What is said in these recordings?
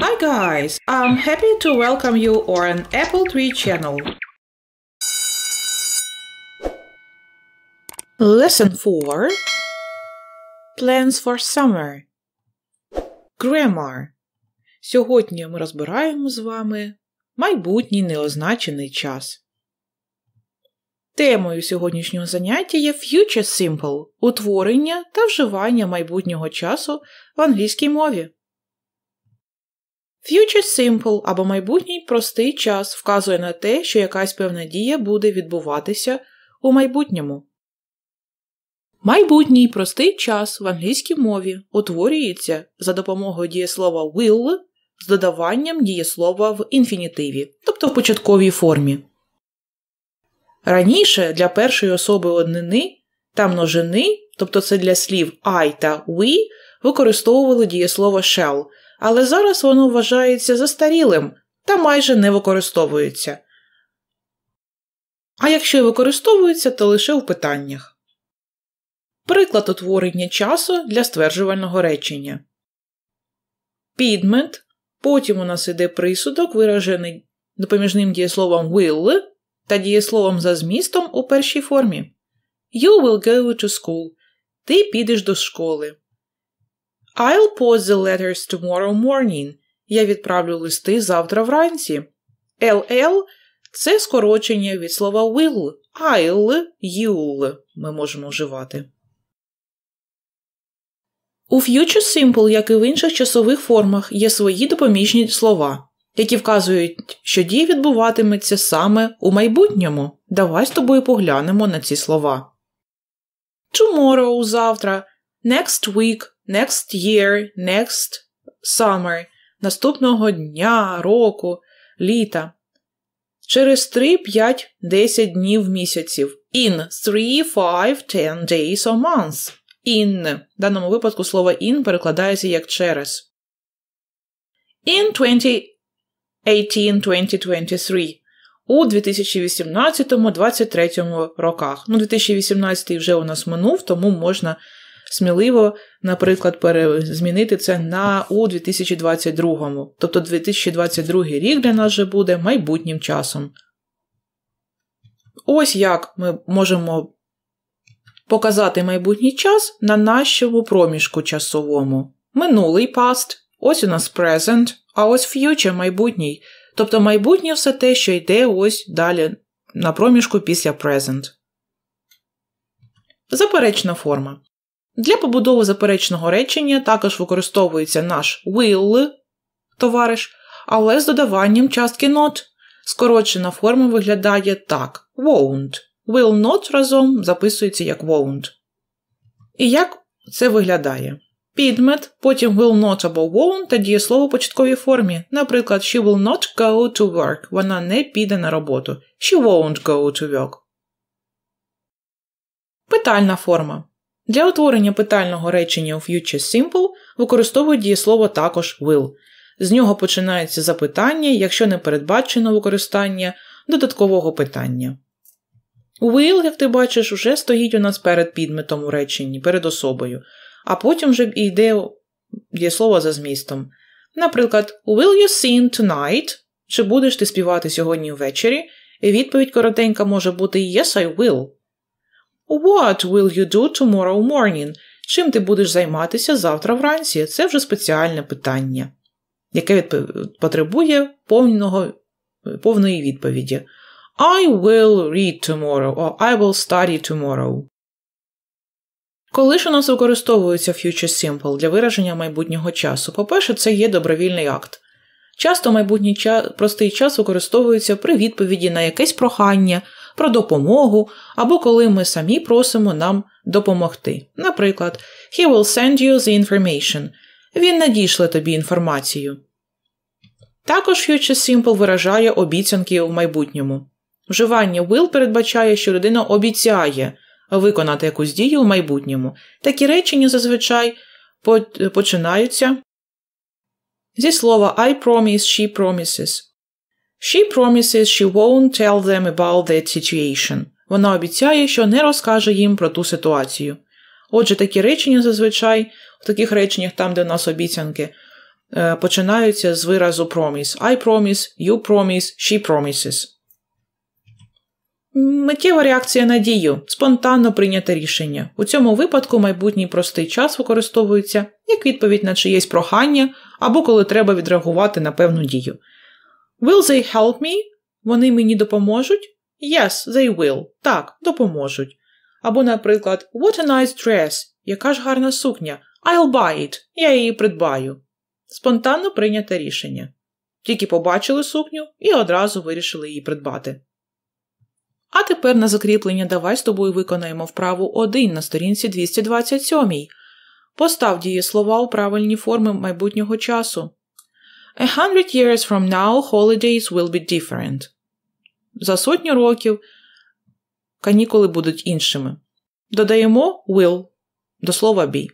Hi guys, I'm happy to welcome you on Apple Tree channel. Lesson 4 Plans for Summer Grammar Сьогодні ми розбираємо з вами майбутній неозначений час. Темою сьогоднішнього заняття є Future Simple утворення та вживання майбутнього часу в англійській мові. Future Simple або майбутній простий час вказує на те, що якась певна дія буде відбуватися у майбутньому. Майбутній простий час в англійській мові утворюється за допомогою дієслова will з додаванням дієслова в інфінітиві, тобто в початковій формі. Раніше для першої особи однини та множини, тобто це для слів I та we, використовували дієслово shall – але зараз воно вважається застарілим та майже не використовується. А якщо й використовується, то лише в питаннях. Приклад утворення часу для стверджувального речення. Підмет. Потім у нас іде присудок, виражений допоміжним дієсловом will та дієсловом за змістом у першій формі. You will go to school. Ти підеш до школи. I'll post the letters tomorrow morning. Я відправлю листи завтра вранці. LL – це скорочення від слова will, I'll, you'll ми можемо вживати. У future simple, як і в інших часових формах, є свої допоміжні слова, які вказують, що дія відбуватиметься саме у майбутньому. Давай з тобою поглянемо на ці слова. Tomorrow – завтра next week, next year, next summer, наступного дня, року, літа. Через 3, 5, 10 днів місяців. In 3, 5, 10 days or months. In. В даному випадку слово in перекладається як через. In 2018-2023. У 2018-2023 роках. Ну, 2018 вже у нас минув, тому можна сміливо, наприклад, змінити це на у 2022. му Тобто 2022 рік для нас вже буде майбутнім часом. Ось як ми можемо показати майбутній час на нашому проміжку часовому. Минулий past, ось у нас present, а ось future майбутній. Тобто майбутнє все те, що йде ось далі на проміжку після present. Заперечна форма. Для побудови заперечного речення також використовується наш will товариш, але з додаванням частки not. Скорочена форма виглядає так: won't. Will not разом записується як won't. І як це виглядає? Підмет, потім will not або won't та дієслово в початковій формі. Наприклад, she will not go to work. Вона не піде на роботу. She won't go to work. Питальна форма. Для утворення питального речення у future simple використовують дієслово також will. З нього починається запитання, якщо не передбачено використання додаткового питання. Will, як ти бачиш, уже стоїть у нас перед підметом у реченні, перед особою, а потім вже йде дієслово за змістом. Наприклад, Will you sing tonight? Чи будеш ти співати сьогодні ввечері? І відповідь коротенька може бути Yes, I will. What will you do tomorrow morning? Чим ти будеш займатися завтра вранці? Це вже спеціальне питання, яке потребує повного... повної відповіді. I will read tomorrow or I will study tomorrow. Коли ж у нас використовується future simple для вираження майбутнього часу? По-перше, це є добровільний акт. Часто майбутній час, простий час використовується при відповіді на якесь прохання про допомогу або коли ми самі просимо нам допомогти. Наприклад, He will send you the information. Він надійшле тобі інформацію. Також Future Simple виражає обіцянки в майбутньому. Вживання will передбачає, що людина обіцяє виконати якусь дію в майбутньому. Такі речення зазвичай починаються зі слова I promise, she promises. She promises she won't tell them about that situation. Вона обіцяє, що не розкаже їм про ту ситуацію. Отже, такі речення зазвичай, в таких реченнях, там, де в нас обіцянки, е, починаються з виразу promise. I promise, you promise, she promises. Миттєва реакція на дію спонтанно прийняте рішення. У цьому випадку майбутній простий час використовується як відповідь на чиєсь прохання або коли треба відреагувати на певну дію. Will they help me? Вони мені допоможуть? Yes, they will. Так, допоможуть. Або, наприклад, What a nice dress. Яка ж гарна сукня. I'll buy it. Я її придбаю. Спонтанно прийняте рішення. Тільки побачили сукню і одразу вирішили її придбати. А тепер на закріплення давай з тобою виконаємо вправу 1 на сторінці 227. Постав дієслова у правильні форми майбутнього часу. A hundred years from now holidays will be different. За сотню років канікули будуть іншими. Додаємо will до слова be.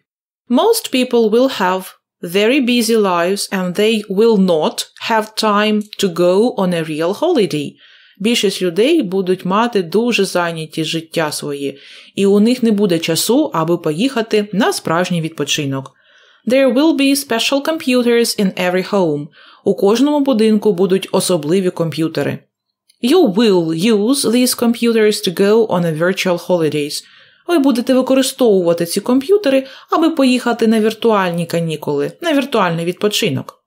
Most people will have very busy lives and they will not have time to go on a real holiday. Більшість людей будуть мати дуже зайняті життя свої, і у них не буде часу, аби поїхати на справжній відпочинок. There will be special computers in every home. У кожному будинку будуть особливі комп'ютери. You will use these computers to go on a virtual holidays. Ви будете використовувати ці комп'ютери, аби поїхати на віртуальні канікули, на віртуальний відпочинок.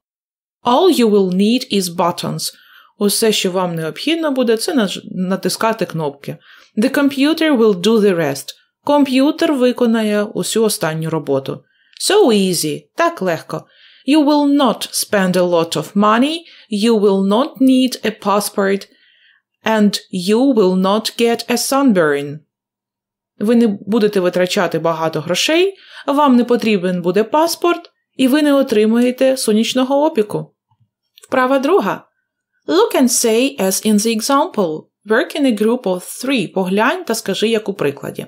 All you will need is buttons. Усе, що вам необхідно буде, це натискати кнопки. The computer will do the rest. Комп'ютер виконає усю останню роботу. So easy, так легко. You will not spend a lot of money, you will not need a passport, and you will not get a sunburn. Ви не будете витрачати багато грошей, вам не потрібен буде паспорт, і ви не отримаєте сонячного опіку. Вправа друга. Look and say as in the example. Work in a group of three. Поглянь та скажи, як у прикладі.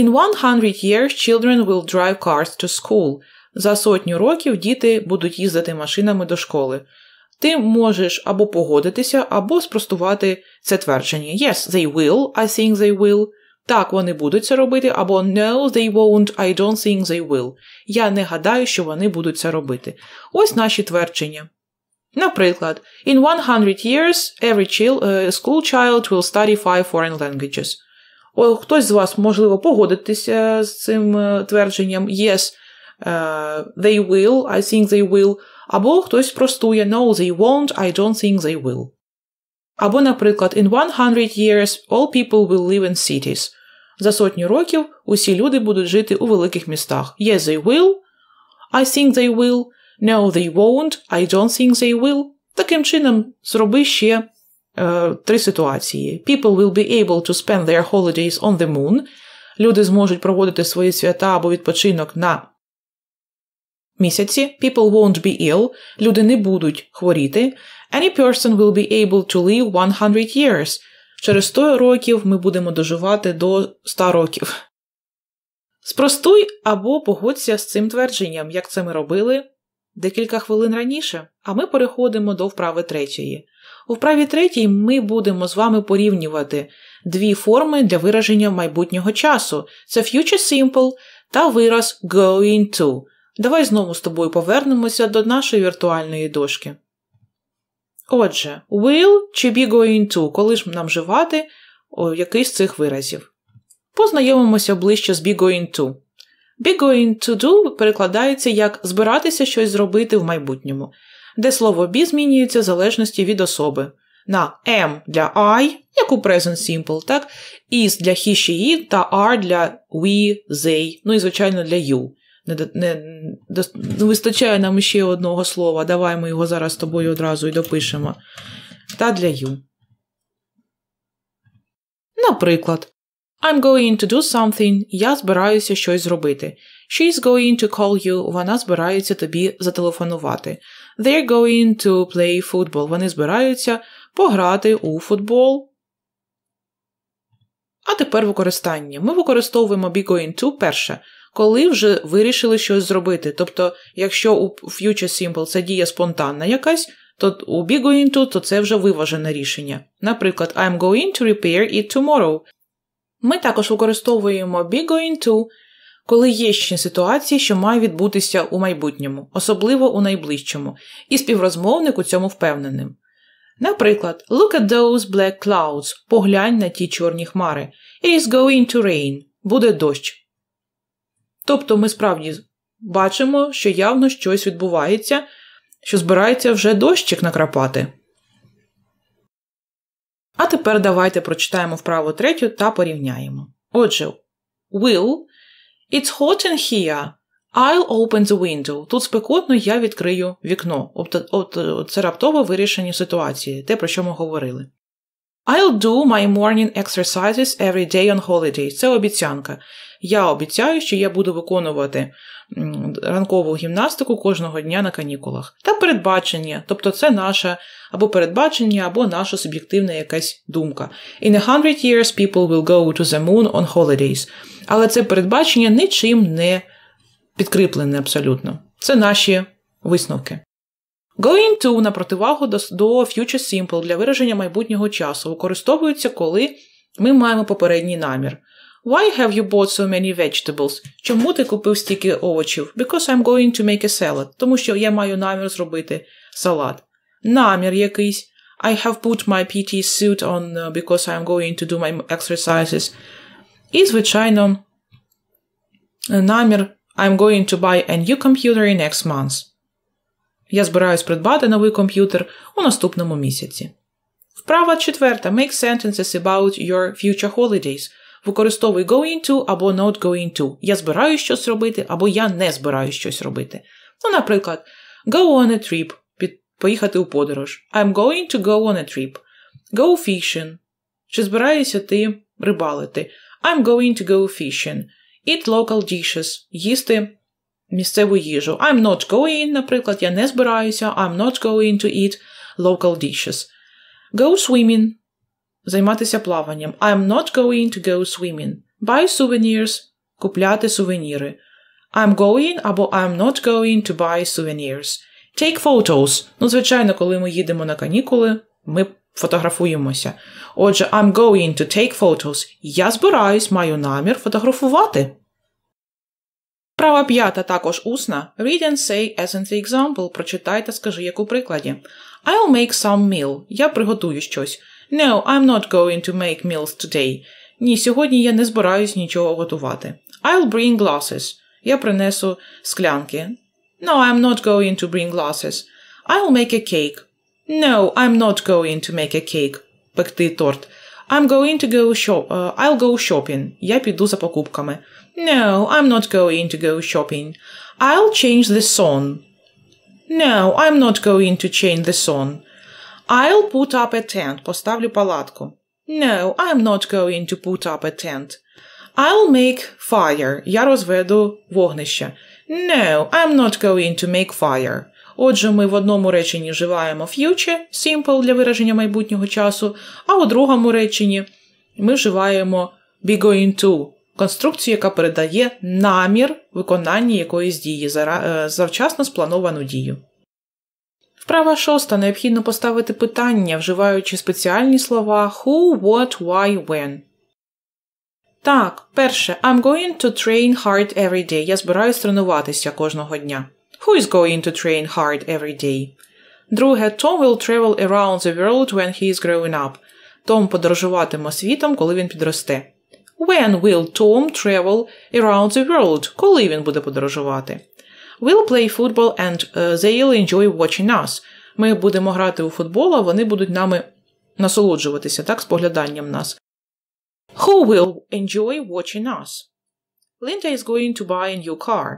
In 100 years children will drive cars to school. За сотню років діти будуть їздити машинами до школи. Ти можеш або погодитися, або спростувати це твердження. Yes, they will, I think they will. Так, вони будуть це робити, або no, they won't, I don't think they will. Я не гадаю, що вони будуть це робити. Ось наші твердження. Наприклад, in 100 years every е, school child will study five foreign languages. Хтось з вас, можливо, погодитися з цим твердженням Yes, they will, I think they will. Або хтось простує No, they won't, I don't think they will. Або, наприклад, in 100 years all people will live in cities. За сотню років усі люди будуть жити у великих містах. Yes, they will. I think they will. No, they won't. I don't think they will. Таким чином, зроби ще Е, три ситуації: People will be able to spend their holidays on the moon. Люди зможуть проводити свої свята або відпочинок на місяці. People won't be ill. Люди не будуть хворіти. Any person will be able to live 100 years. Через 100 років ми будемо доживати до 100 років. Спростуй або погодься з цим твердженням, як це ми робили декілька хвилин раніше, а ми переходимо до вправи третьої. У вправі третій ми будемо з вами порівнювати дві форми для вираження майбутнього часу: це future simple та вираз going to. Давай знову з тобою повернемося до нашої віртуальної дошки. Отже, will чи be going to, коли ж нам вживати якийсь з цих виразів. Познайомимося ближче з be going to. Be going to do перекладається як збиратися щось зробити в майбутньому де слово бі змінюється в залежності від особи. На am «ем» для I, як у Present Simple, так? is для he, she, it та are для we, they, ну і, звичайно, для you. Не, не, не вистачає нам ще одного слова. Давай ми його зараз з тобою одразу і допишемо. Та для you. Наприклад, I'm going to do something. Я збираюся щось зробити. She's going to call you. Вона збирається тобі зателефонувати. They're going to play football. Вони збираються пограти у футбол. А тепер використання. Ми використовуємо be going to перше, коли вже вирішили щось зробити. Тобто, якщо у future simple це дія спонтанна якась, то у be going to, то це вже виважене рішення. Наприклад, I'm going to repair it tomorrow. Ми також використовуємо be going to, коли є ще ситуації, що має відбутися у майбутньому, особливо у найближчому, і співрозмовник у цьому впевненим. Наприклад, look at those black clouds, поглянь на ті чорні хмари. It is going to rain, буде дощ. Тобто ми справді бачимо, що явно щось відбувається, що збирається вже дощик накрапати. А тепер давайте прочитаємо вправо третю та порівняємо. Отже, will. It's hot in here. I'll open the window. Тут спекотно я відкрию вікно. От це раптово вирішення ситуації, те, про що ми говорили. I'll do my morning exercises every day on holiday. Це обіцянка. Я обіцяю, що я буду виконувати ранкову гімнастику кожного дня на канікулах. Та передбачення, тобто це наше або передбачення, або наша суб'єктивна якась думка. In a hundred years people will go to the moon on holidays. Але це передбачення нічим не підкріплене абсолютно. Це наші висновки. Going to на противагу до, до Future Simple для вираження майбутнього часу використовується, коли ми маємо попередній намір. Why have you bought so many vegetables? Чому ти купив стільки овочів? Because I'm going to make a salad. Тому що я маю намір зробити салат. Намір якийсь. I have put my PT suit on because I'm going to do my exercises. І, звичайно, намір I'm going to buy a new computer in next month. Я збираюсь придбати новий комп'ютер у наступному місяці. Вправа четверта. Make sentences about your future holidays – використовуй going to або not going to. Я збираю щось робити, або я не збираю щось робити. Ну, наприклад, go on a trip. Поїхати у подорож. I'm going to go on a trip. Go fishing. Чи збираєшся ти рибалити? I'm going to go fishing. Eat local dishes. Їсти місцеву їжу. I'm not going, наприклад, я не збираюся. I'm not going to eat local dishes. Go swimming займатися плаванням. I'm not going to go swimming. Buy souvenirs. Купляти сувеніри. I'm going або I'm not going to buy souvenirs. Take photos. Ну, звичайно, коли ми їдемо на канікули, ми фотографуємося. Отже, I'm going to take photos. Я збираюсь, маю намір фотографувати. Права п'ята також усна. Read and say as in the example. Прочитай та скажи, як у прикладі. I'll make some meal. Я приготую щось. No, I'm not going to make meals today. Ні, сьогодні я не збираюсь нічого готувати. I'll bring glasses. Я принесу склянки. No, I'm not going to bring glasses. I'll make a cake. No, I'm not going to make a cake. Пекти торт. I'm going to go shop. Uh, I'll go shopping. Я піду за покупками. No, I'm not going to go shopping. I'll change the song. No, I'm not going to change the song. I'll put up a tent. Поставлю палатку. No, I'm not going to put up a tent. I'll make fire. Я розведу вогнище. No, I'm not going to make fire. Отже, ми в одному реченні вживаємо future, simple для вираження майбутнього часу, а у другому реченні ми вживаємо be going to конструкцію, яка передає намір виконання якоїсь дії е, завчасно сплановану дію. Вправа шоста. Необхідно поставити питання, вживаючи спеціальні слова who, what, why, when. Так, перше. I'm going to train hard every day. Я збираюсь тренуватися кожного дня. Who is going to train hard every day? Друге. Tom will travel around the world when he is growing up. Том подорожуватиме світом, коли він підросте. When will Tom travel around the world? Коли він буде подорожувати? We'll play football and uh, they'll enjoy watching us. Ми будемо грати у футбол, а вони будуть нами насолоджуватися, так, спогляданням нас. Who will enjoy watching us? Linda is going to buy a new car.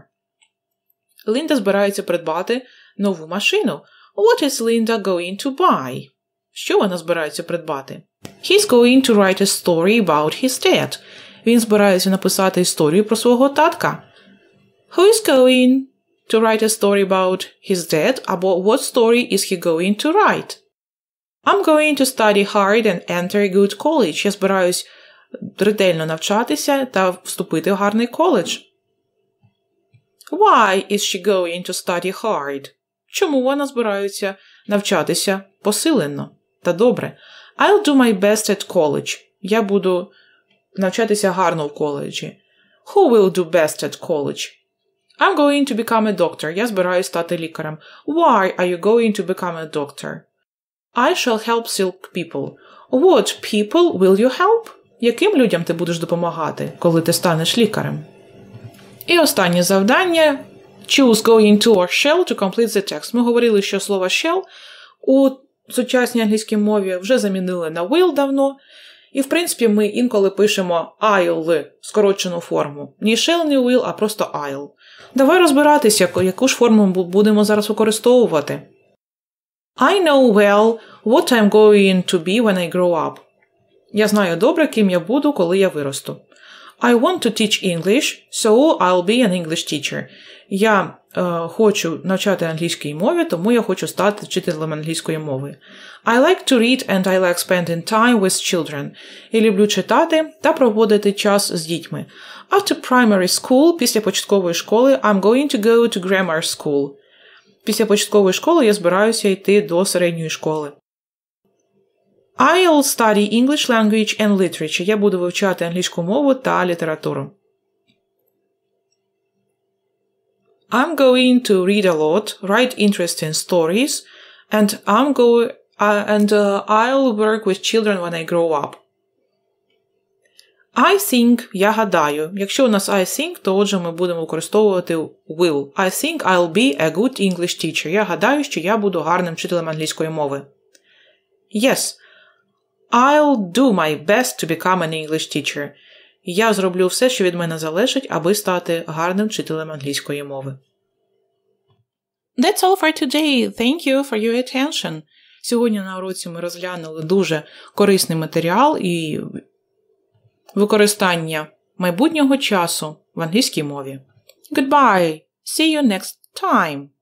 Linda збирається придбати нову машину. What is Linda going to buy? Що вона збирається придбати? He's going to write a story about his dad. Він збирається написати історію про свого татка. Who is going to write a story about his dad, about what story is he going to write. I'm going to study hard and enter a good college. Я збираюсь ретельно навчатися та вступити в гарний коледж. Why is she going to study hard? Чому вона збирається навчатися посилено та добре? I'll do my best at college. Я буду навчатися гарно в коледжі. Who will do best at college? I'm going to become a doctor. Я збираюсь стати лікарем. Why are you going to become a doctor? I shall help silk people. What people will you help? Яким людям ти будеш допомагати, коли ти станеш лікарем? І останнє завдання choose going to or shall to complete the text. Ми говорили, що слово shall у сучасній англійській мові вже замінили на will давно. І, в принципі, ми інколи пишемо I'll скорочену форму. Ні shall, ні will, а просто I'll. Давай розбиратися, яку ж форму будемо зараз використовувати. I know well what I'm going to be when I grow up. Я знаю добре, ким я буду, коли я виросту. I want to teach English, so I'll be an English teacher. Я uh, хочу навчати англійській мові, тому я хочу стати вчителем англійської мови. I like to read and I like spending time with children. І люблю читати та проводити час з дітьми. After primary school, після початкової школи, I'm going to go to grammar school. Після початкової школи я збираюся йти до середньої школи. I'll study English language and literature. Я буду вивчати англійську мову та літературу. I'm going to read a lot, write interesting stories, and I'm go uh, and uh, I'll work with children when I grow up. I think, я гадаю. Якщо у нас I think, то отже ми будемо використовувати will. I think I'll be a good English teacher. Я гадаю, що я буду гарним вчителем англійської мови. Yes, I'll do my best to become an English teacher. Я зроблю все, що від мене залежить, аби стати гарним вчителем англійської мови. That's all for today. Thank you for your attention. Сьогодні на уроці ми розглянули дуже корисний матеріал і використання майбутнього часу в англійській мові. Goodbye! See you next time!